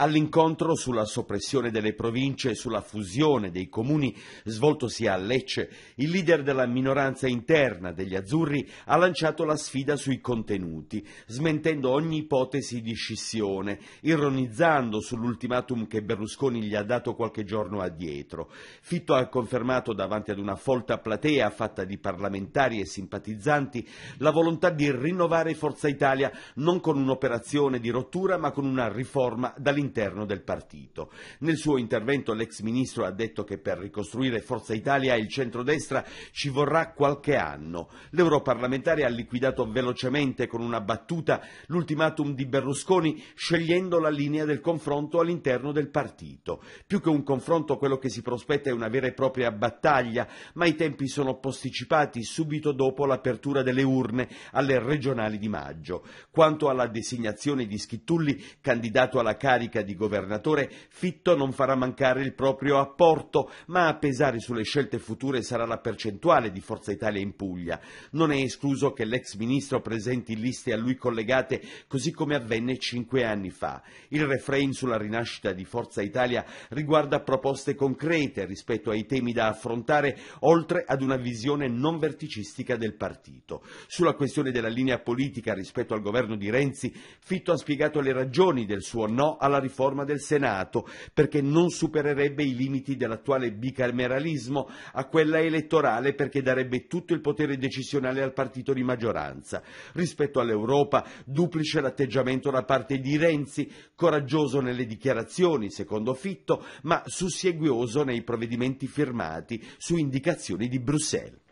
All'incontro sulla soppressione delle province e sulla fusione dei comuni svoltosi a Lecce, il leader della minoranza interna degli azzurri ha lanciato la sfida sui contenuti, smentendo ogni ipotesi di scissione, ironizzando sull'ultimatum che Berlusconi gli ha dato qualche giorno addietro. Fitto ha confermato davanti ad una folta platea fatta di parlamentari e simpatizzanti la volontà di rinnovare Forza Italia non con un'operazione di rottura ma con una riforma dall'interno all'interno del partito. Nel suo intervento l'ex ministro ha detto che per ricostruire Forza Italia e il centrodestra ci vorrà qualche anno. L'europarlamentare ha liquidato velocemente con una battuta l'ultimatum di Berlusconi scegliendo la linea del confronto all'interno del partito. Più che un confronto quello che si prospetta è una vera e propria battaglia, ma i tempi sono posticipati subito dopo l'apertura delle urne alle regionali di maggio. Quanto alla designazione di Schittulli, candidato alla carica carica di governatore, Fitto non farà mancare il proprio apporto, ma a pesare sulle scelte future sarà la percentuale di Forza Italia in Puglia. Non è escluso che l'ex ministro presenti liste a lui collegate, così come avvenne cinque anni fa. Il refrain sulla rinascita di Forza Italia riguarda proposte concrete rispetto ai temi da affrontare, oltre ad una visione non verticistica del partito. Sulla questione della linea politica rispetto al governo di Renzi, Fitto ha spiegato le ragioni del suo no alla riforma riforma del Senato, perché non supererebbe i limiti dell'attuale bicameralismo a quella elettorale perché darebbe tutto il potere decisionale al partito di maggioranza. Rispetto all'Europa, duplice l'atteggiamento da parte di Renzi, coraggioso nelle dichiarazioni, secondo Fitto, ma susseguioso nei provvedimenti firmati su indicazioni di Bruxelles.